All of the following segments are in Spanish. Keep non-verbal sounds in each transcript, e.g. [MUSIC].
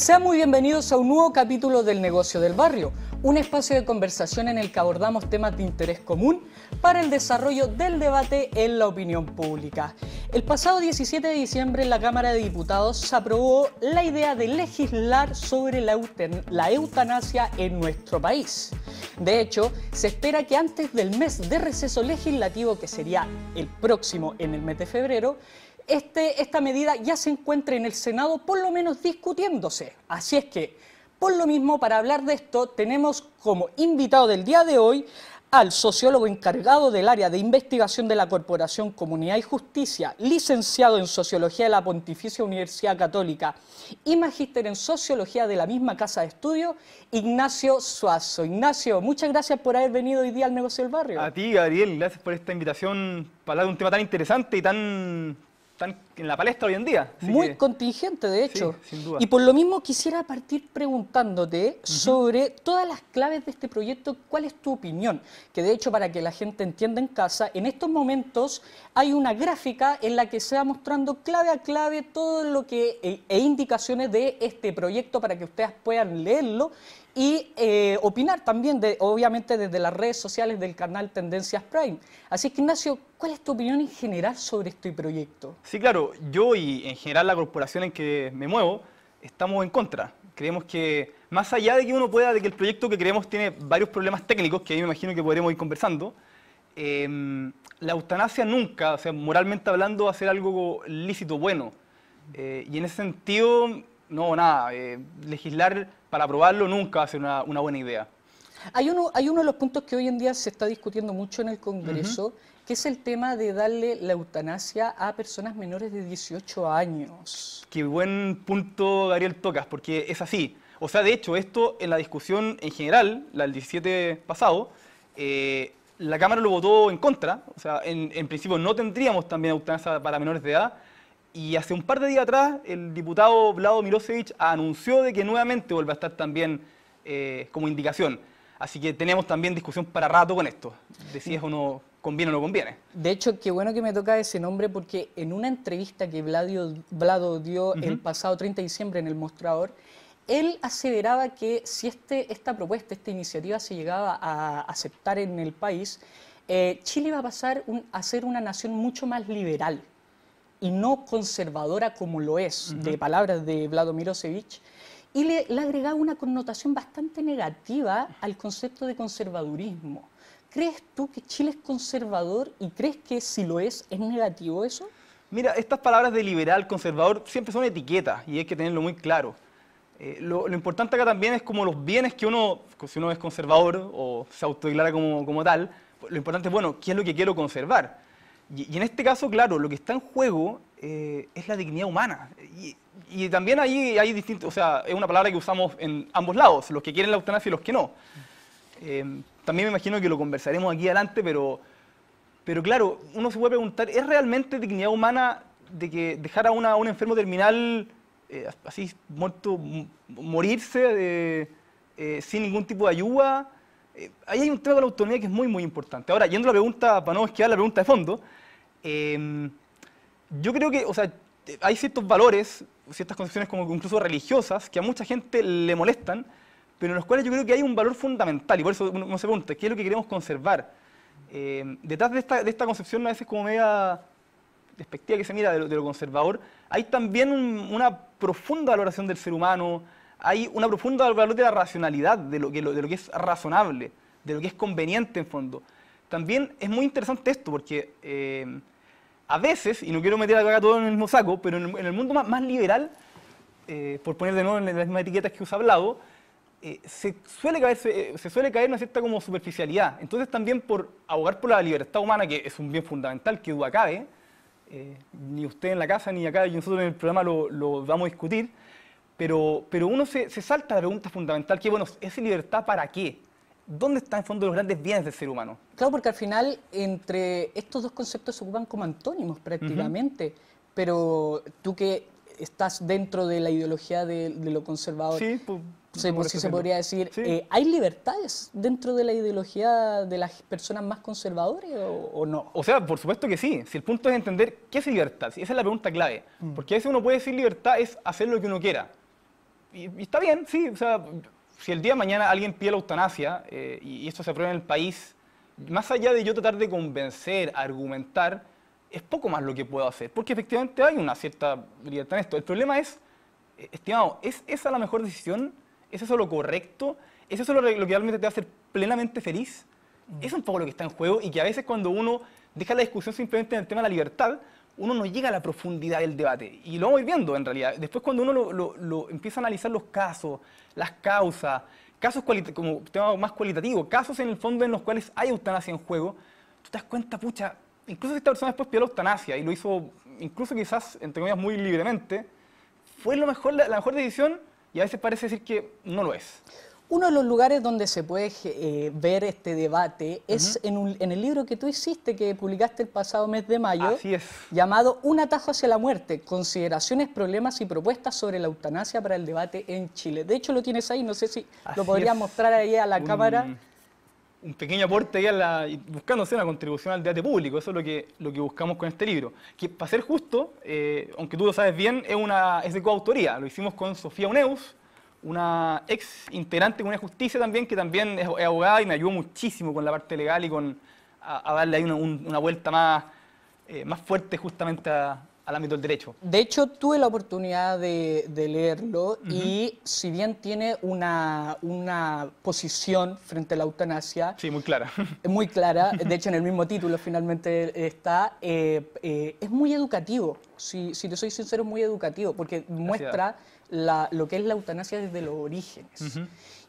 Sean muy bienvenidos a un nuevo capítulo del negocio del barrio, un espacio de conversación en el que abordamos temas de interés común para el desarrollo del debate en la opinión pública. El pasado 17 de diciembre en la Cámara de Diputados se aprobó la idea de legislar sobre la, la eutanasia en nuestro país. De hecho, se espera que antes del mes de receso legislativo, que sería el próximo en el mes de febrero, este, esta medida ya se encuentra en el Senado por lo menos discutiéndose. Así es que, por lo mismo, para hablar de esto, tenemos como invitado del día de hoy al sociólogo encargado del área de investigación de la Corporación Comunidad y Justicia, licenciado en Sociología de la Pontificia Universidad Católica y magíster en Sociología de la misma Casa de Estudio, Ignacio Suazo. Ignacio, muchas gracias por haber venido hoy día al Negocio del Barrio. A ti, Gabriel, gracias por esta invitación para hablar de un tema tan interesante y tan están en la palestra hoy en día. Muy contingente, de hecho. Y por lo mismo quisiera partir preguntándote sobre todas las claves de este proyecto, cuál es tu opinión. Que de hecho, para que la gente entienda en casa, en estos momentos hay una gráfica en la que se va mostrando clave a clave todo lo que e, e indicaciones de este proyecto para que ustedes puedan leerlo y eh, opinar también, de, obviamente, desde las redes sociales del canal Tendencias Prime. Así que, Ignacio, ¿cuál es tu opinión en general sobre este proyecto? Sí, claro, yo y en general la corporación en que me muevo estamos en contra. Creemos que, más allá de que uno pueda, de que el proyecto que creemos tiene varios problemas técnicos, que ahí me imagino que podremos ir conversando, em, la eutanasia nunca, o sea, moralmente hablando, va a ser algo lícito, bueno. Eh, y en ese sentido, no, nada, eh, legislar para aprobarlo nunca va una, buena idea. Hay uno, hay uno de los puntos que hoy en día se está discutiendo mucho en el Congreso, que es el tema de darle la eutanasia a personas menores de 18 años. Qué buen punto, Gabriel, tocas, porque es así. O sea, de hecho, esto en la discusión en general, la del 17 pasado, eh, la Cámara lo votó en contra. O sea, en, en principio no tendríamos también eutanasia para menores de edad, y hace un par de días atrás, el diputado Vlado Milosevic anunció de que nuevamente vuelve a estar también eh, como indicación. Así que tenemos también discusión para rato con esto, de si es o no conviene o no conviene. De hecho, qué bueno que me toca ese nombre porque en una entrevista que Vlado dio el pasado 30 de diciembre en El Mostrador, él aseveraba que si este, esta propuesta, esta iniciativa se llegaba a aceptar en el país, eh, Chile iba a pasar a ser una nación mucho más liberal y no conservadora como lo es, de palabras de Vladimir Osevich, y le, le, agregaba una connotación bastante negativa al concepto de conservadurismo. ¿Crees tú que Chile es conservador y crees que si lo es, es negativo eso? Mira, estas palabras de liberal, conservador, siempre son etiquetas y hay que tenerlo muy claro. Eh, lo, importante acá también es como los bienes que uno, si uno es conservador o se autodeclara como, como tal, lo importante es, bueno, ¿qué es lo que quiero conservar? Y, en este caso, claro, lo que está en juego eh, es la dignidad humana. Y, también ahí hay distintos, o sea, es una palabra que usamos en ambos lados, los que quieren la eutanasia y los que no. Eh, también me imagino que lo conversaremos aquí adelante, pero, pero claro, uno se puede preguntar, ¿es realmente dignidad humana de que dejar a, un enfermo terminal eh, así muerto, morirse sin ningún tipo de ayuda? Eh, ahí hay un tema con la autonomía que es muy, muy importante. Ahora, yendo a la pregunta, para no esquivar la pregunta de fondo, em, yo creo que, o sea, eh, hay ciertos valores, ciertas concepciones como incluso religiosas, que a mucha gente le molestan, pero en los cuales yo creo que hay un valor fundamental, y por eso uno, se pregunta, ¿qué es lo que queremos conservar? Em, detrás de esta, concepción a veces como media despectiva que se mira de lo, conservador, hay también una profunda valoración del ser humano, hay una profunda valor de la racionalidad, de lo, que, es razonable, de lo que es conveniente en fondo. También es muy interesante esto porque eh, a veces, y no quiero meter acá todo en el mismo saco, pero en el, mundo más, liberal, eh, por poner de nuevo en las mismas etiquetas que os he hablado, eh, se, suele caer, se, suele caer una cierta como superficialidad. Entonces también por abogar por la libertad humana, que es un bien fundamental, que duda cabe, ni usted en la casa, ni acá, y nosotros en el programa lo vamos a discutir, pero, pero uno se, se, salta la pregunta fundamental que, bueno, ¿es libertad para qué? ¿Dónde están en fondo los grandes bienes del ser humano? Claro, porque al final entre estos dos conceptos se ocupan como antónimos prácticamente, pero tú que estás dentro de la ideología de, lo conservador, sí, pues, pues se, se podría decir, eh, ¿hay libertades dentro de la ideología de las personas más conservadoras o, no? O sea, por supuesto que sí. Si el punto es entender qué es libertad, esa es la pregunta clave. Mm. Porque a veces uno puede decir libertad es hacer lo que uno quiera y, está bien, sí, o sea, si el día de mañana alguien pide la eutanasia eh, y, esto se aprueba en el país, más allá de yo tratar de convencer, argumentar, es poco más lo que puedo hacer, porque efectivamente hay una cierta libertad en esto. El problema es, eh, estimado, ¿es esa la mejor decisión? ¿Es eso lo correcto? ¿Es eso lo, que realmente te va a hacer plenamente feliz? Mm. Es un poco lo que está en juego y que a veces cuando uno deja la discusión simplemente en el tema de la libertad, uno no llega a la profundidad del debate. Y lo vamos viendo en realidad. Después cuando uno lo, empieza a analizar los casos, las causas, casos como tema más cualitativo, casos en el fondo en los cuales hay eutanasia en juego, tú te das cuenta, pucha, incluso si esta persona después pidió la eutanasia y lo hizo incluso quizás, entre comillas, muy libremente, fue lo mejor, la mejor decisión y a veces parece decir que no lo es. Uno de los lugares donde se puede eh, ver este debate es en, el libro que tú hiciste, que publicaste el pasado mes de mayo, llamado Un atajo hacia la muerte, consideraciones, problemas y propuestas sobre la eutanasia para el debate en Chile. De hecho, lo tienes ahí, no sé si lo podrías mostrar ahí a la cámara. Un pequeño aporte ahí a la, buscándose una contribución al debate público, eso es lo que, lo que buscamos con este libro. Que para ser justo, eh, aunque tú lo sabes bien, es, una, es de coautoría, lo hicimos con Sofía Uneus una ex integrante con una justicia también, que también es, abogada y me ayudó muchísimo con la parte legal y con a, darle ahí una, vuelta más, eh, más fuerte justamente al ámbito del derecho. De hecho, tuve la oportunidad de, leerlo y si bien tiene una, posición frente a la eutanasia... Sí, muy clara. [LAUGHS] Muy clara, de hecho en el mismo título finalmente está, eh, eh, es muy educativo, si, si te soy sincero, es muy educativo, porque muestra lo que es la eutanasia desde los orígenes.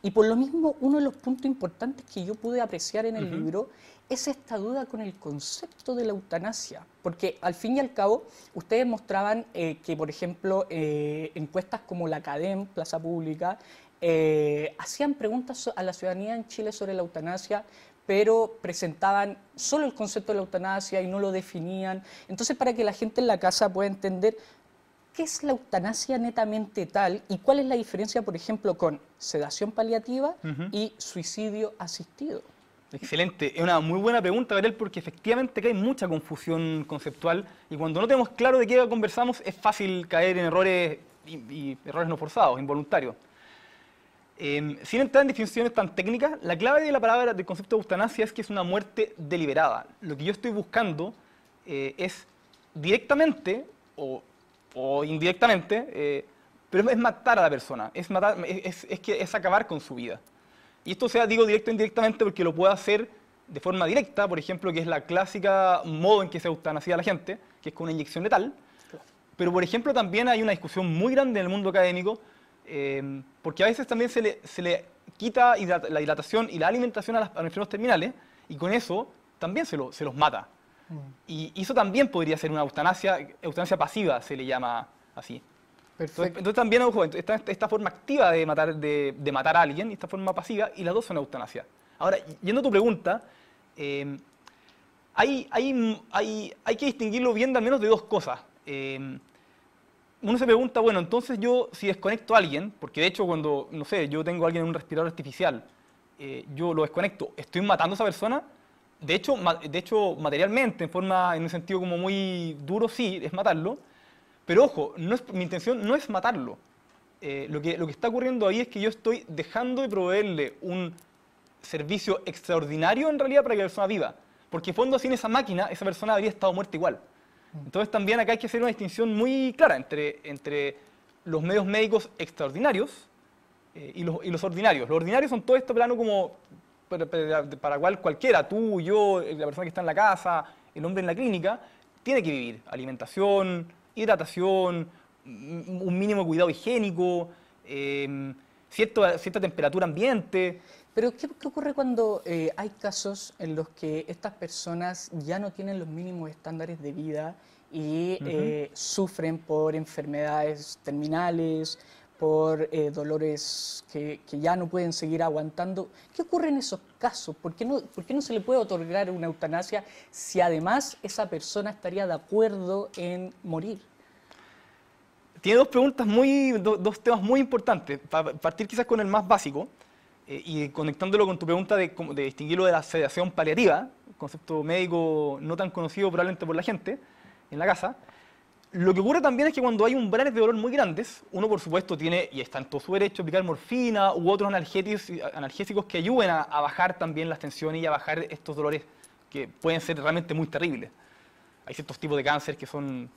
Y por lo mismo, uno de los puntos importantes que yo pude apreciar en el libro es esta duda con el concepto de la eutanasia, porque al fin y al cabo ustedes mostraban eh, que, por ejemplo, eh, encuestas como la CADEM, Plaza Pública, eh, hacían preguntas a la ciudadanía en Chile sobre la eutanasia, pero presentaban solo el concepto de la eutanasia y no lo definían. Entonces, para que la gente en la casa pueda entender, ¿Qué es la eutanasia netamente tal y cuál es la diferencia, por ejemplo, con sedación paliativa y suicidio asistido? Excelente, es una muy buena pregunta, Gabriel, porque efectivamente que hay mucha confusión conceptual y cuando no tenemos claro de qué conversamos es fácil caer en errores y, errores no forzados, involuntarios. Em, sin entrar en definiciones tan técnicas, la clave de la palabra del concepto de eutanasia es que es una muerte deliberada. Lo que yo estoy buscando eh, es directamente o o indirectamente, eh, pero es matar a la persona, es, matar, es, que, es acabar con su vida. Y esto sea, digo, directo o indirectamente porque lo puede hacer de forma directa, por ejemplo, que es la clásica modo en que se eutanasia a la gente, que es con una inyección letal. Pero, por ejemplo, también hay una discusión muy grande en el mundo académico, eh, porque a veces también se le, se le quita la hidratación y la alimentación a, los enfermos terminales, y con eso también se, lo, se los mata. Y eso también podría ser una eutanasia, eutanasia pasiva se le llama así. Entonces, también, ojo, esta forma activa de matar, de, matar a alguien y esta forma pasiva, y las dos son eutanasia. Ahora, yendo a tu pregunta, em, hay, que distinguirlo bien de al menos de dos cosas. Em, uno se pregunta, bueno, entonces yo si desconecto a alguien, porque de hecho cuando, no sé, yo tengo a alguien en un respirador artificial, eh, yo lo desconecto, ¿estoy matando a esa persona? de hecho, de hecho, materialmente, en forma, en un sentido como muy duro, sí, es matarlo. Pero ojo, no es, mi intención no es matarlo. Eh, lo, que, lo que está ocurriendo ahí es que yo estoy dejando de proveerle un servicio extraordinario en realidad para que la persona viva. Porque en fondo sin esa máquina, esa persona habría estado muerta igual. Mm. Entonces también acá hay que hacer una distinción muy clara entre, entre los medios médicos extraordinarios eh, y, los, y, los, ordinarios. Los ordinarios son todo este plano como para cual cualquiera, tú, yo, eh, la persona que está en la casa, el hombre en la clínica, tiene que vivir. Alimentación, hidratación, mm, un mínimo cuidado higiénico, em, cierta temperatura ambiente. Pero ¿qué, ocurre cuando eh, hay casos en los que estas personas ya no tienen los mínimos estándares de vida y eh, sufren por enfermedades terminales, por eh, dolores que, ya no pueden seguir aguantando. ¿Qué ocurre en esos casos? ¿Por qué, no, ¿Por qué no se le puede otorgar una eutanasia si además esa persona estaría de acuerdo en morir? Tiene dos preguntas muy, dos temas muy importantes. Para partir quizás con el más básico eh, y conectándolo con tu pregunta de, de distinguirlo de la sedación paliativa, concepto médico no tan conocido probablemente por la gente en la casa. Lo que ocurre también es que cuando hay umbrales de dolor muy grandes, uno por supuesto tiene, y está en todo su derecho, aplicar morfina u otros analgésicos que ayuden a, bajar también las tensiones y a bajar estos dolores que pueden ser realmente muy terribles. Hay ciertos tipos de cáncer que son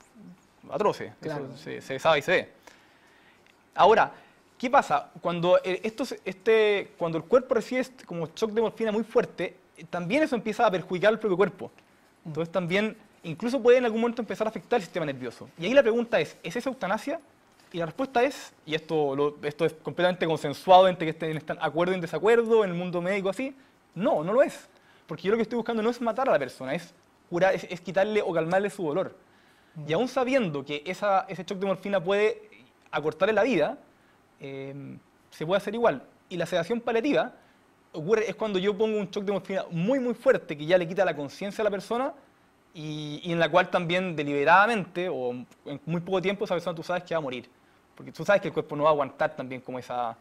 atroces, que se, sabe y se ve. Ahora, ¿qué pasa? Cuando, eh, estos, este, cuando el cuerpo recibe como shock de morfina muy fuerte, también eso empieza a perjudicar el propio cuerpo. Entonces también incluso puede en algún momento empezar a afectar el sistema nervioso. Y ahí la pregunta es, ¿es esa eutanasia? Y la respuesta es, y esto, esto es completamente consensuado entre que estén, en acuerdo y en desacuerdo en el mundo médico así, no, no lo es. Porque yo lo que estoy buscando no es matar a la persona, es, curar, es, quitarle o calmarle su dolor. Mm. Y aún sabiendo que ese shock de morfina puede acortarle la vida, em, se puede hacer igual. Y la sedación paliativa es cuando yo pongo un shock de morfina muy, muy fuerte que ya le quita la conciencia a la persona y, en la cual también deliberadamente o en muy poco tiempo esa persona tú sabes que va a morir, porque tú sabes que el cuerpo no va a aguantar también como esa...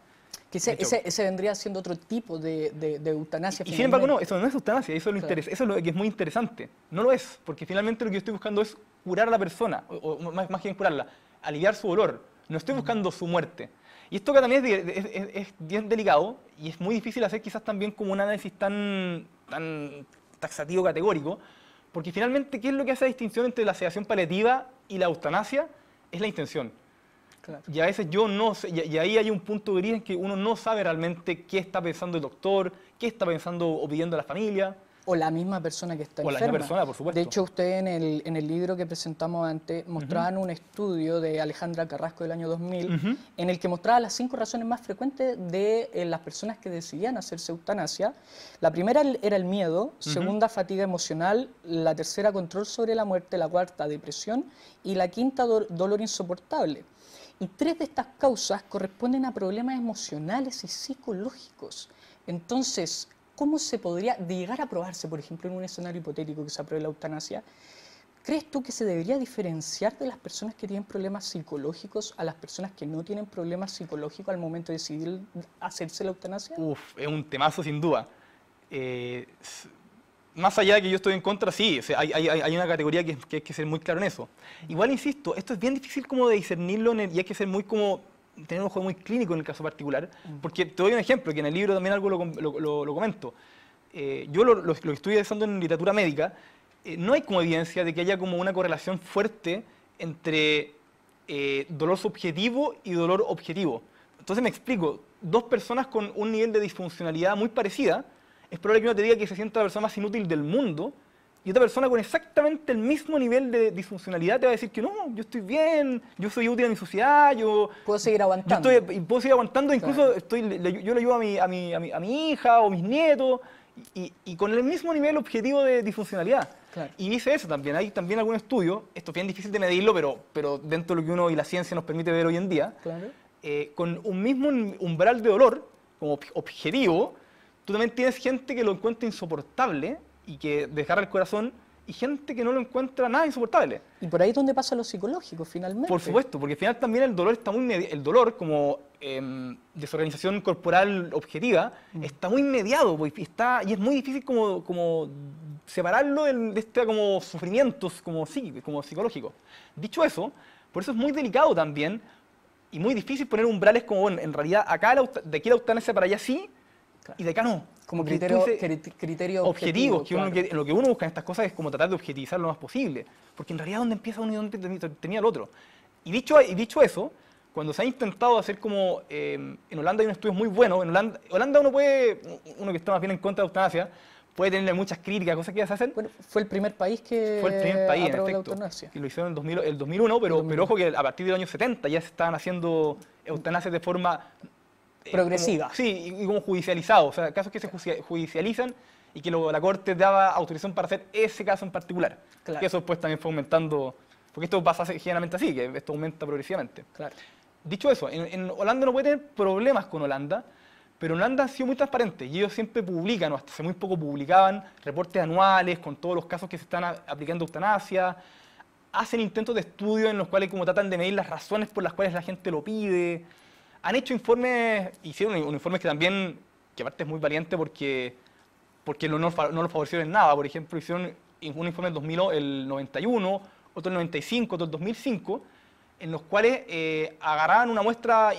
Que ese, vendría siendo otro tipo de, eutanasia. Y, sin embargo, no, eso no es eutanasia, eso es, lo eso es lo que es muy interesante. No lo es, porque finalmente lo que yo estoy buscando es curar a la persona, o, más, bien curarla, aliviar su dolor. No estoy buscando su muerte. Y esto que también es, bien delicado y es muy difícil hacer quizás también como un análisis tan, tan taxativo, categórico, porque finalmente, ¿qué es lo que hace la distinción entre la sedación paliativa y la eutanasia? Es la intención. Y a veces yo no sé, y, ahí hay un punto gris en que uno no sabe realmente qué está pensando el doctor, qué está pensando o pidiendo la familia. O la misma persona que está enferma. O la misma persona, por supuesto. De hecho, usted en el, en el libro que presentamos antes mostraban un estudio de Alejandra Carrasco del año 2000 en el que mostraba las cinco razones más frecuentes de eh, las personas que decidían hacerse eutanasia. La primera era el miedo, segunda fatiga emocional, la tercera control sobre la muerte, la cuarta depresión y la quinta dolor insoportable. Y tres de estas causas corresponden a problemas emocionales y psicológicos. Entonces, ¿Cómo se podría llegar a aprobarse, por ejemplo, en un escenario hipotético que se apruebe la eutanasia? ¿Crees tú que se debería diferenciar de las personas que tienen problemas psicológicos a las personas que no tienen problemas psicológicos al momento de decidir hacerse la eutanasia? Uf, es un temazo sin duda. Eh, más allá de que yo estoy en contra, sí, hay, una categoría que, que, hay que ser muy claro en eso. Igual, insisto, esto es bien difícil como de discernirlo y hay que ser muy como tener un juego muy clínico en el caso particular, mm. porque te doy un ejemplo, que en el libro también algo lo, lo, comento. Eh, yo lo, lo, estoy en literatura médica, eh, no hay como evidencia de que haya como una correlación fuerte entre eh, dolor subjetivo y dolor objetivo. Entonces me explico, dos personas con un nivel de disfuncionalidad muy parecida, es probable que uno te diga que se sienta la persona más inútil del mundo y otra persona con exactamente el mismo nivel de disfuncionalidad te va a decir que no, yo estoy bien, yo soy útil a mi sociedad, yo... Puedo seguir aguantando. Yo estoy, puedo seguir aguantando, incluso estoy, yo le ayudo a mi, a, mi, a, mi, hija o mis nietos, y, y, con el mismo nivel objetivo de disfuncionalidad. Y dice eso también, hay también algún estudio, esto es bien difícil de medirlo, pero, pero dentro de lo que uno y la ciencia nos permite ver hoy en día, eh, con un mismo umbral de dolor como objetivo, tú también tienes gente que lo encuentra insoportable y que dejar el corazón y gente que no lo encuentra nada insoportable. Y por ahí es donde pasa lo psicológico, finalmente. Por supuesto, porque al final también el dolor está muy el dolor como em, desorganización corporal objetiva mm. está muy mediado pues, y, está, y es muy difícil como, separarlo de este como sufrimientos como, como psicológicos. Dicho eso, por eso es muy delicado también y muy difícil poner umbrales como, en realidad acá de aquí la eutanasia para allá sí, y de acá no. Como criterio, objetivos, que lo que uno busca en estas cosas es como tratar de objetivizar lo más posible, porque en realidad dónde empieza uno y dónde termina el otro. Y dicho, y dicho eso, cuando se ha intentado hacer como eh, en Holanda hay un estudio muy bueno, en Holanda, uno puede, uno que está más bien en contra de eutanasia, puede tener muchas críticas, cosas que ya se hacen. fue el primer país que fue el primer país, en efecto, Y lo hicieron en el, 2001, pero, pero ojo que a partir del año 70 ya se estaban haciendo eutanasias de forma eh, Progresiva. sí, y como judicializado. O sea, casos que se judicializan y que luego la Corte daba autorización para hacer ese caso en particular. Y eso pues también fue aumentando, porque esto pasa generalmente así, que esto aumenta progresivamente. Dicho eso, en, Holanda no puede tener problemas con Holanda, pero Holanda ha sido muy transparente y ellos siempre publican, o hasta hace muy poco publicaban reportes anuales con todos los casos que se están aplicando eutanasia, hacen intentos de estudio en los cuales como tratan de medir las razones por las cuales la gente lo pide han hecho informes, hicieron un informe que también, que aparte es muy valiente porque, porque no, no lo favorecieron en nada. Por ejemplo, hicieron un informe en el 91, otro el 95, otro el 2005, en los cuales eh, agarraban una muestra,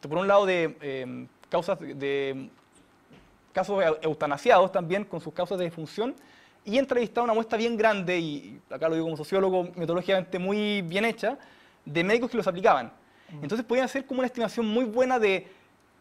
por un lado, de em, causas de casos eutanasiados también con sus causas de defunción y entrevistaron una muestra bien grande, y acá lo digo como sociólogo, metodológicamente muy bien hecha, de médicos que los aplicaban. Mm. Entonces podían hacer como una estimación muy buena de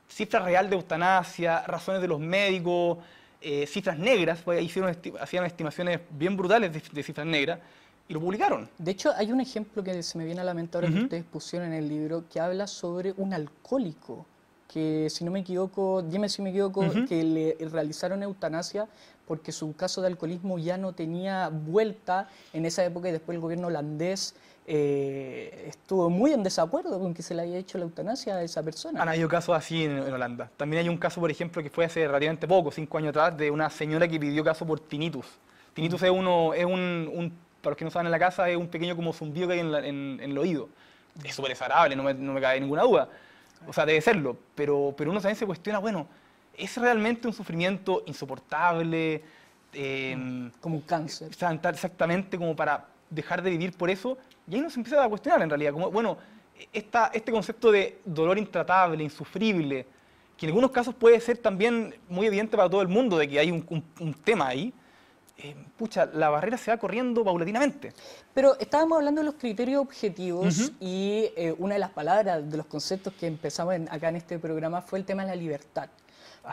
cifras real de eutanasia, razones de los médicos, eh, cifras negras, pues, hicieron hacían estimaciones bien brutales de, cifras negras y lo publicaron. De hecho, hay un ejemplo que se me viene a la mente ahora que ustedes pusieron en el libro que habla sobre un alcohólico que si no me equivoco, dime si me equivoco, que le realizaron eutanasia porque su caso de alcoholismo ya no tenía vuelta en esa época y después el gobierno holandés eh, estuvo muy en desacuerdo con que se le haya hecho la eutanasia a esa persona. Han habido casos así en, Holanda. También hay un caso, por ejemplo, que fue hace relativamente poco, cinco años atrás, de una señora que pidió caso por tinnitus. Tinnitus es, uno, es un, para los que no saben en la casa, es un pequeño como zumbido que hay en, el oído. Es súper desagradable, no me, cae cabe ninguna duda. O sea, debe serlo. Pero, pero uno también se cuestiona, bueno, ¿es realmente un sufrimiento insoportable? Eh, como un cáncer. Exactamente, como para dejar de vivir por eso. Y ahí nos empieza a cuestionar en realidad, como, bueno, esta, este concepto de dolor intratable, insufrible, que en algunos casos puede ser también muy evidente para todo el mundo de que hay un, tema ahí, eh, pucha, la barrera se va corriendo paulatinamente. Pero estábamos hablando de los criterios objetivos y eh, una de las palabras, de los conceptos que empezamos acá en este programa fue el tema de la libertad.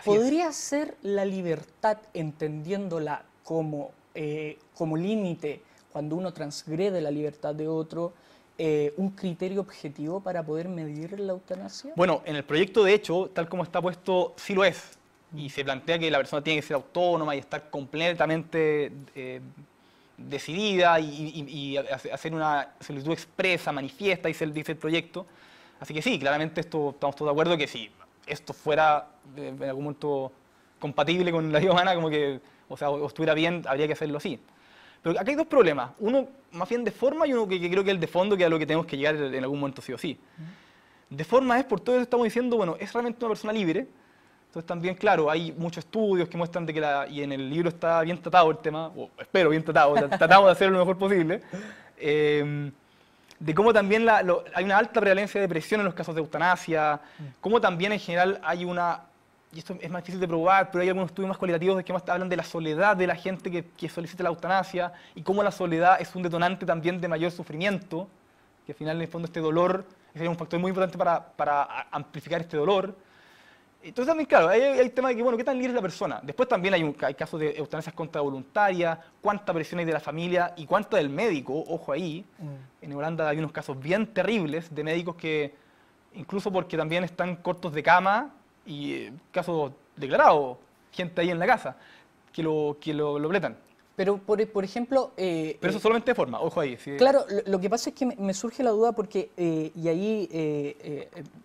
¿Podría ser la libertad, entendiéndola como eh, límite, cuando uno transgrede la libertad de otro, eh, un criterio objetivo para poder medir la eutanasia? Bueno, en el proyecto, de hecho, tal como está puesto, sí lo es. Y se plantea que la persona tiene que ser autónoma y estar completamente eh, decidida y, hacer una solicitud expresa, manifiesta, dice el, dice el proyecto. Así que sí, claramente esto, estamos todos de acuerdo que si esto fuera eh, en algún momento compatible con la vida humana, como que, o sea, o estuviera bien, habría que hacerlo así. Pero acá hay dos problemas, uno más bien de forma y uno que, creo que es el de fondo, que es a lo que tenemos que llegar en algún momento sí o sí. De forma es, por todo eso estamos diciendo, bueno, es realmente una persona libre, entonces también, claro, hay muchos estudios que muestran de que la, y en el libro está bien tratado el tema, o espero bien tratado, [LAUGHS] tratamos de hacerlo lo mejor posible, em, de cómo también hay una alta prevalencia de depresión en los casos de eutanasia, mm. cómo también en general hay una y esto es más difícil de probar, pero hay algunos estudios más cualitativos que más hablan de la soledad de la gente que, que solicita la eutanasia y cómo la soledad es un detonante también de mayor sufrimiento, que al final en el fondo este dolor es un factor muy importante para, amplificar este dolor. Entonces también, claro, hay, hay tema de que, bueno, ¿qué tan libre es la persona? Después también hay, casos de eutanasias voluntaria, cuánta presión hay de la familia y cuánta del médico, ojo ahí. Mm. En Holanda hay unos casos bien terribles de médicos que, incluso porque también están cortos de cama, y casos declarados, gente ahí en la casa, que lo, que lo, lo Pero, por, por ejemplo... Eh, Pero eso eh, solamente de forma, ojo ahí. claro, lo, que pasa es que me, surge la duda porque, eh, y ahí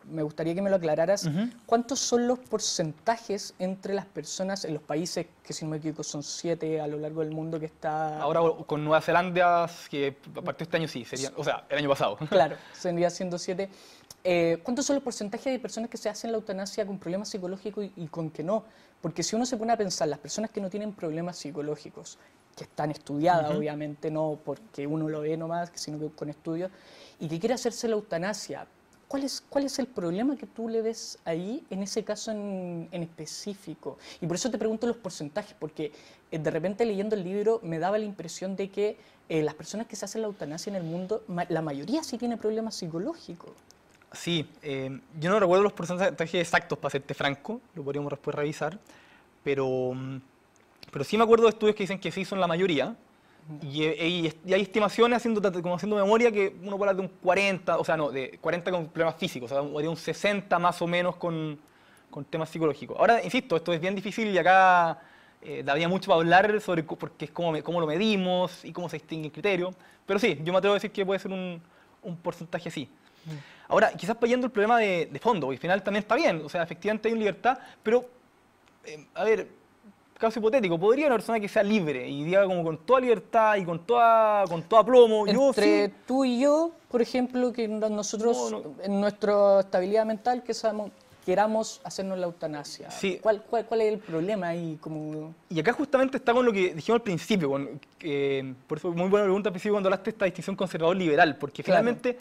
me gustaría que me lo aclararas, ¿cuántos son los porcentajes entre las personas en los países, que si no me equivoco son siete a lo largo del mundo que está... Ahora con Nueva Zelanda, que a partir de este año sí, serían, o sea, el año pasado. Claro, [LAUGHS] sería siendo siete. Eh, ¿cuántos son los porcentajes de personas que se hacen la eutanasia con problemas psicológicos y, con que no? Porque si uno se pone a pensar, las personas que no tienen problemas psicológicos, que están estudiadas, obviamente, no porque uno lo ve nomás, sino que con estudios, y que quiere hacerse la eutanasia, ¿cuál es, el problema que tú le ves ahí, en ese caso en, específico? Y por eso te pregunto los porcentajes, porque eh, de repente leyendo el libro me daba la impresión de que eh, las personas que se hacen la eutanasia en el mundo, la mayoría sí tiene problemas psicológicos. Sí, em, yo no recuerdo los porcentajes exactos, para serte franco, lo podríamos después revisar, pero, mm, pero sí me acuerdo de estudios que dicen que sí son la mayoría, eh, y, hay estimaciones haciendo, como haciendo memoria que uno puede hablar de un 40, o sea, no, de 40 con problemas físicos, o sea, un 60 más o menos con, con, temas psicológicos. Ahora, insisto, esto es bien difícil y acá eh, daría mucho para hablar sobre porque es cómo, cómo, lo medimos y cómo se distingue el criterio, pero sí, yo me atrevo a decir que puede ser un, un porcentaje así. Ahora, quizás payando el problema de, fondo, porque al final también está bien, o sea, efectivamente hay libertad, pero, eh, a ver, caso hipotético, podría una persona que sea libre y diga como con toda libertad y con toda con toda plomo, entre tú y yo, por ejemplo, que nosotros en nuestra estabilidad mental que queramos hacernos la eutanasia. Sí. ¿Cuál, cuál, es el problema ahí? Como... Y acá justamente está con lo que dijimos al principio, eh, por eso muy buena pregunta al principio cuando hablaste de esta distinción conservador-liberal, porque finalmente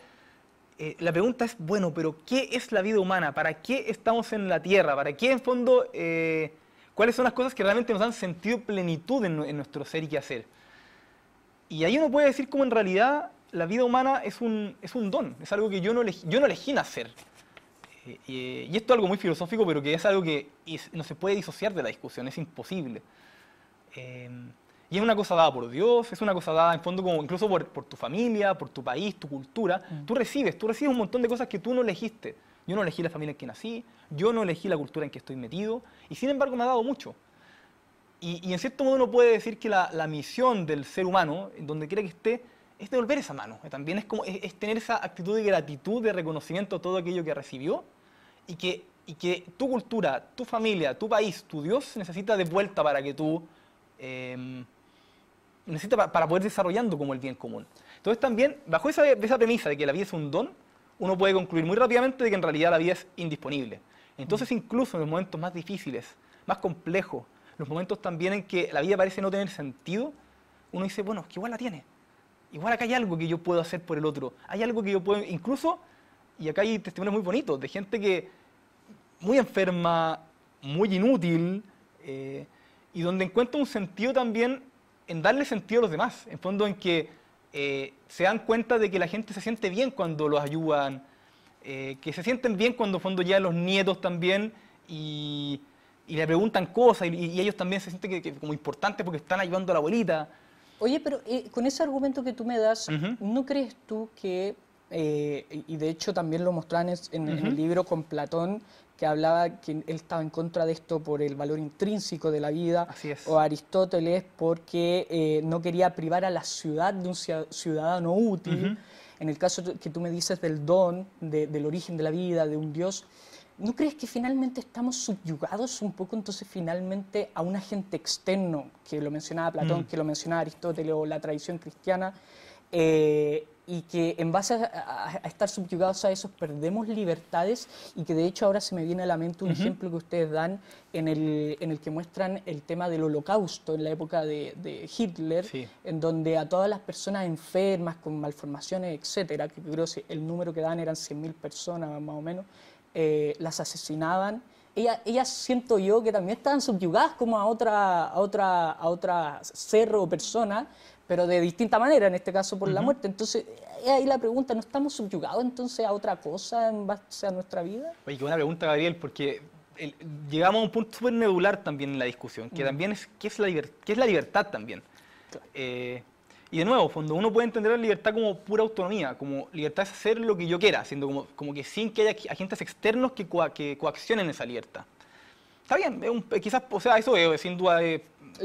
eh, la pregunta es, bueno, pero ¿qué es la vida humana? ¿Para qué estamos en la Tierra? ¿Para qué en fondo, eh, cuáles son las cosas que realmente nos han sentido plenitud en, nuestro ser y qué hacer? Y ahí uno puede decir cómo en realidad la vida humana es un, es un don, es algo que yo no, elegí, yo no elegí nacer. Eh, y esto es algo muy filosófico, pero que es algo que no se puede disociar de la discusión, es imposible. Y es una cosa dada por Dios, es una cosa dada en fondo como incluso por, tu familia, por tu país, tu cultura. Mm. Tú recibes, tú recibes un montón de cosas que tú no elegiste. Yo no elegí la familia en que nací, yo no elegí la cultura en que estoy metido, y sin embargo me ha dado mucho. Y, en cierto modo uno puede decir que la, la misión del ser humano, en donde quiera que esté, es devolver esa mano. También es, como, tener esa actitud de gratitud, de reconocimiento a todo aquello que recibió, y que, y que tu cultura, tu familia, tu país, tu Dios necesita de vuelta para que tú... Em, necesita para poder desarrollando como el bien común. Entonces también, bajo esa, premisa de que la vida es un don, uno puede concluir muy rápidamente de que en realidad la vida es indisponible. Entonces mm. incluso en los momentos más difíciles, más complejos, los momentos también en que la vida parece no tener sentido, uno dice, bueno, es que igual la tiene. Igual acá hay algo que yo puedo hacer por el otro. Hay algo que yo puedo, incluso, y acá hay testimonios muy bonitos de gente que muy enferma, muy inútil, eh, y donde encuentra un sentido también en darle sentido a los demás, en fondo en que eh, se dan cuenta de que la gente se siente bien cuando los ayudan, eh, que se sienten bien cuando en fondo ya los nietos también y, le preguntan cosas y, ellos también se sienten que, como importantes porque están ayudando a la abuelita. Oye, pero eh, con ese argumento que tú me das, ¿no crees tú que eh, y de hecho también lo mostraban en, el libro con Platón, que hablaba que él estaba en contra de esto por el valor intrínseco de la vida, o Aristóteles porque eh, no quería privar a la ciudad de un ciudadano útil. En el caso que tú me dices del don, del origen de la vida, de un dios, ¿no crees que finalmente estamos subyugados un poco entonces finalmente a un agente externo, que lo mencionaba Platón, mm. que lo mencionaba Aristóteles o la tradición cristiana? Eh, y que en base a, estar subyugados a esos perdemos libertades y que de hecho ahora se me viene a la mente un ejemplo que ustedes dan en el, en el que muestran el tema del holocausto en la época de, Hitler, en donde a todas las personas enfermas, con malformaciones, etcétera, que creo que el número que dan eran 100.000 personas más o menos, eh, las asesinaban. Ellas, siento yo que también estaban subyugadas como a otra, a otra, a otra cerro o persona, pero de distinta manera, en este caso por la muerte. Entonces, eh, ahí la pregunta, ¿no estamos subyugados entonces a otra cosa en base a nuestra vida? Oye, qué buena pregunta, Gabriel, porque llegamos a un punto súper nebular también en la discusión, que también es qué es la, qué es la libertad también. Eh, y de nuevo, cuando uno puede entender la libertad como pura autonomía, como libertad es hacer lo que yo quiera, siendo como, como que sin que haya agentes externos que, que coaccionen esa libertad. Está bien, quizás, o sea, eso sin duda,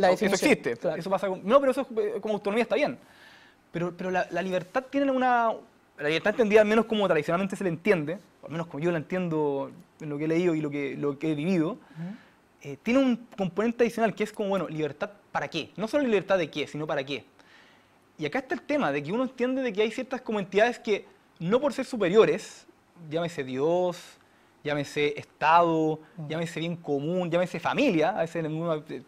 eso existe. Eso pasa con, no, pero eso eh, como autonomía está bien. Pero, pero la, libertad tiene una... La libertad entendida al menos como tradicionalmente se le entiende, al menos como yo la entiendo en lo que he leído y lo que, lo que he vivido, eh, tiene un componente adicional que es como, bueno, libertad para qué. No solo libertad de qué, sino para qué. Y acá está el tema de que uno entiende de que hay ciertas como entidades que no por ser superiores, llámese Dios, llámese Estado, mm. llámese bien común, llámese familia, a veces en el eh,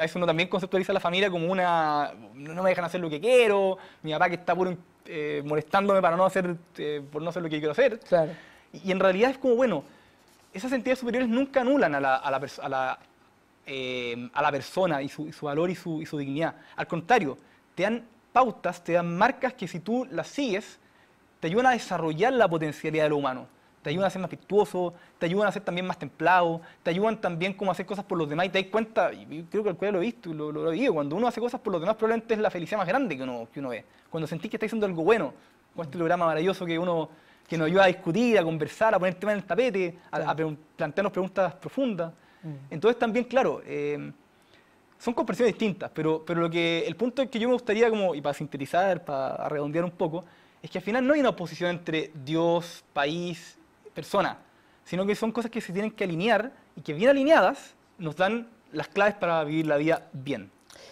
eso uno también conceptualiza a la familia como una, no me dejan hacer lo que quiero, mi papá que está puro eh, molestándome para no hacer, eh, por no hacer lo que quiero hacer. Y, en realidad es como, bueno, esas entidades superiores nunca anulan a la, a la, eh, persona y su, valor y su, y su, dignidad. Al contrario, te dan pautas, te dan marcas que si tú las sigues, te ayudan a desarrollar la potencialidad de lo humano te ayudan a ser más virtuoso, te ayudan a ser también más templado, te ayudan también como a hacer cosas por los demás y te das cuenta, y creo que el cual lo he visto, lo, lo, he vivido, cuando uno hace cosas por los demás probablemente es la felicidad más grande que uno, que uno ve. Cuando sentís que estáis haciendo algo bueno, con este programa maravilloso que uno que nos ayuda a discutir, a conversar, a poner temas en el tapete, a, plantearnos preguntas profundas. Mm. Entonces también, claro, eh, son comprensiones distintas, pero, pero lo que, el punto es que yo me gustaría, como, y para sintetizar, para redondear un poco, es que al final no hay una oposición entre Dios, país persona, sino que son cosas que se tienen que alinear y que bien alineadas nos dan las claves para vivir la vida bien.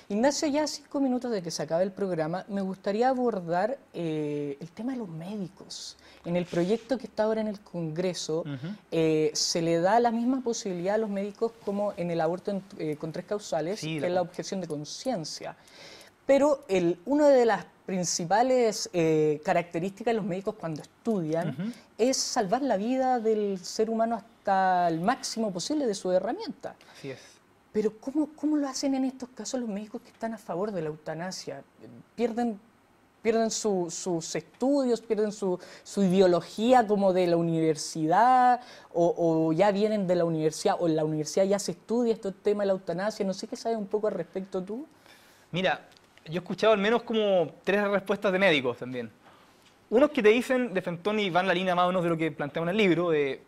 Ignacio, ya cinco minutos de que se acabe el programa, me gustaría abordar eh, el tema de los médicos. En el proyecto que está ahora en el Congreso, eh, se le da la misma posibilidad a los médicos como en el aborto eh, con tres causales, que la... es la objeción de conciencia. Pero el, una de las principales eh, características de los médicos cuando estudian es salvar la vida del ser humano hasta el máximo posible de su herramienta. Así es. Pero ¿cómo, cómo lo hacen en estos casos los médicos que están a favor de la eutanasia? Pierden pierden sus estudios, pierden su, su, ideología como de la universidad, o, o, ya vienen de la universidad, o en la universidad ya se estudia este tema de la eutanasia, no sé qué sabes un poco al respecto tú. Mira, yo he escuchado al menos como tres respuestas de médicos también. Unos que te dicen de Fentón y van la línea más o menos de lo que planteaban en el libro, de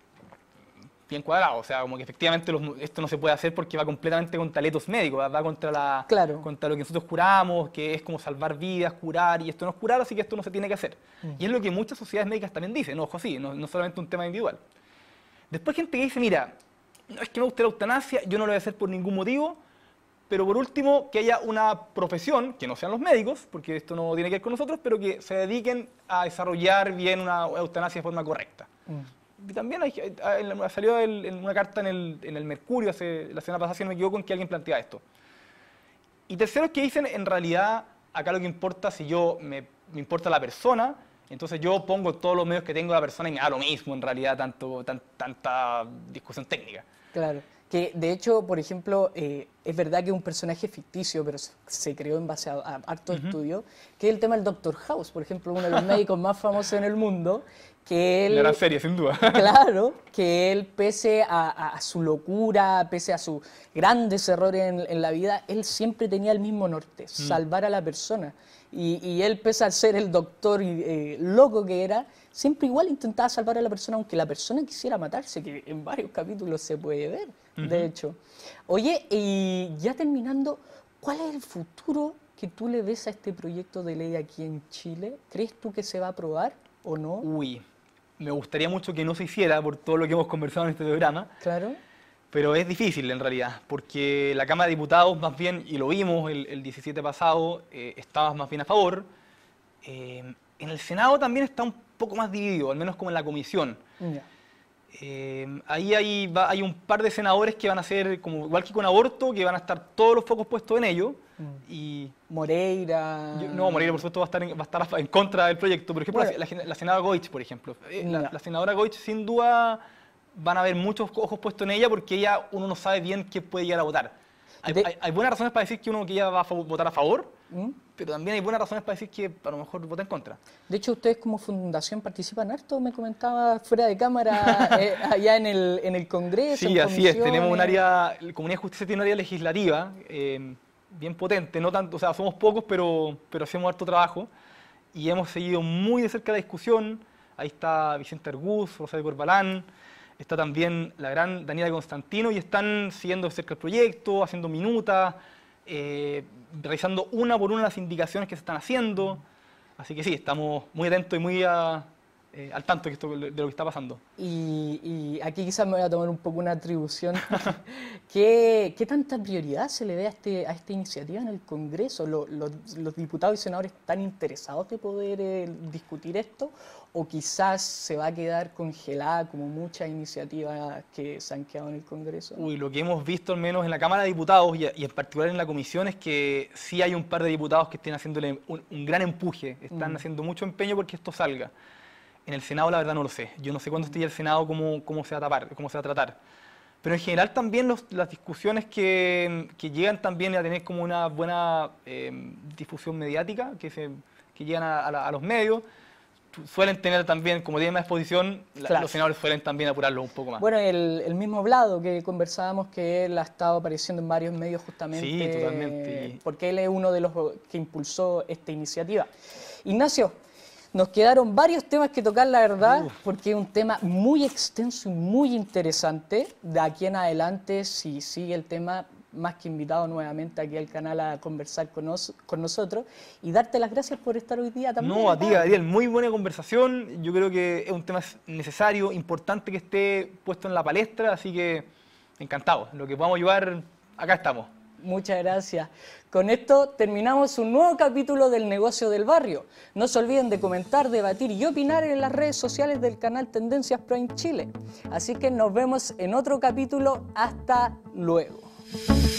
bien cuadrado, o sea, como que efectivamente esto no se puede hacer porque va completamente contra etos médicos, va contra, la, claro. contra lo que nosotros curamos, que es como salvar vidas, curar, y esto no es curar, así que esto no se tiene que hacer. Mm. Y es lo que muchas sociedades médicas también dicen, ojo sí, no, no solamente un tema individual. Después gente que dice, mira, no es que me guste la eutanasia, yo no lo voy a hacer por ningún motivo, pero por último, que haya una profesión, que no sean los médicos, porque esto no tiene que ver con nosotros, pero que se dediquen a desarrollar bien una eutanasia de forma correcta. Mm. Y también salió en una carta en el, Mercurio hace, la semana pasada, si no me equivoco, en que alguien plantea esto. Y tercero que dicen, en realidad, acá lo que importa, si yo me, importa la persona, entonces yo pongo todos los medios que tengo a la persona y me lo mismo, en realidad, tanto, tanta discusión técnica. Claro que de hecho, por ejemplo, eh, es verdad que es un personaje ficticio, pero se, creó en base a, actos harto estudio, que es el tema del Doctor House, por ejemplo, uno de los [LAUGHS] médicos más famosos en el mundo, que él... La sin duda. [LAUGHS] Claro, que él, pese a, su locura, pese a sus grandes errores en, la vida, él siempre tenía el mismo norte, mm. salvar a la persona. Y, él, pese a ser el doctor eh, loco que era, siempre igual intentaba salvar a la persona, aunque la persona quisiera matarse, que en varios capítulos se puede ver, de hecho. Oye, y ya terminando, ¿cuál es el futuro que tú le ves a este proyecto de ley aquí en Chile? ¿Crees tú que se va a aprobar o no? Uy, me gustaría mucho que no se hiciera por todo lo que hemos conversado en este programa. Claro. Pero es difícil en realidad, porque la Cámara de Diputados más bien, y lo vimos el, 17 pasado, eh, estaba más bien a favor. Eh, en el Senado también está un poco más dividido, al menos como en la comisión. Eh, ahí hay, hay, un par de senadores que van a ser, como, igual que con aborto, que van a estar todos los focos puestos en ello. Mm. Y Moreira. no, Moreira, por supuesto, va a estar en, contra del proyecto. Por ejemplo, la, senadora Goich, por ejemplo. Eh, la, senadora Goich, sin duda, van a haber muchos ojos puestos en ella porque ella, uno no sabe bien qué puede llegar a votar. Hay, buenas razones para decir que uno que ella va a votar a favor, ¿Mm? pero también hay buenas razones para decir que a lo mejor voten en contra. De hecho, ustedes como fundación participan harto, me comentaba fuera de cámara, [LAUGHS] eh, allá en el, en el Congreso. Sí, así es, tenemos un área, la Comunidad de Justicia tiene un área legislativa eh, bien potente, no tanto, o sea, somos pocos, pero, pero hacemos harto trabajo y hemos seguido muy de cerca la discusión. Ahí está Vicente Argús, Rosario Corbalán, está también la gran Daniela Constantino y están siguiendo de cerca el proyecto, haciendo minutas eh, revisando una por una las indicaciones que se están haciendo. Así que sí, estamos muy atentos y muy eh, al tanto de, esto, lo que está pasando. Y, aquí quizás me voy a tomar un poco una atribución. [LAUGHS] ¿Qué, ¿Qué, tanta prioridad se le dé a, este, a esta iniciativa en el Congreso? los diputados y senadores están interesados de poder eh, discutir esto? o quizás se va a quedar congelada como muchas iniciativas que se han quedado en el Congreso. Uy, lo que hemos visto al menos en la Cámara de Diputados y, en particular en la Comisión es que sí hay un par de diputados que estén haciéndole un, gran empuje, están mm. haciendo mucho empeño porque esto salga. En el Senado la verdad no lo sé, yo no sé cuándo mm. esté el Senado cómo, cómo, se va a tapar, cómo se va a tratar. Pero en general también las discusiones que, llegan también a tener como una buena eh, difusión mediática, que, se, llegan a los medios, suelen tener también, como tiene más exposición, los senadores suelen también apurarlo un poco más. Bueno, el, mismo Blado que conversábamos, que él ha estado apareciendo en varios medios justamente. Sí, totalmente. Porque él es uno de los que impulsó esta iniciativa. Ignacio, nos quedaron varios temas que tocar, la verdad, porque es un tema muy extenso y muy interesante. De aquí en adelante, si sigue el tema, más que invitado nuevamente aquí al canal a conversar con, nosotros y darte las gracias por estar hoy día también. No, a ti, muy buena conversación. Yo creo que es un tema necesario, importante que esté puesto en la palestra, así que encantado. Lo que podamos llevar acá estamos. Muchas gracias. Con esto terminamos un nuevo capítulo del negocio del barrio. No se olviden de comentar, debatir y opinar en las redes sociales del canal Tendencias Pro en Chile. Así que nos vemos en otro capítulo. Hasta luego. Thank you.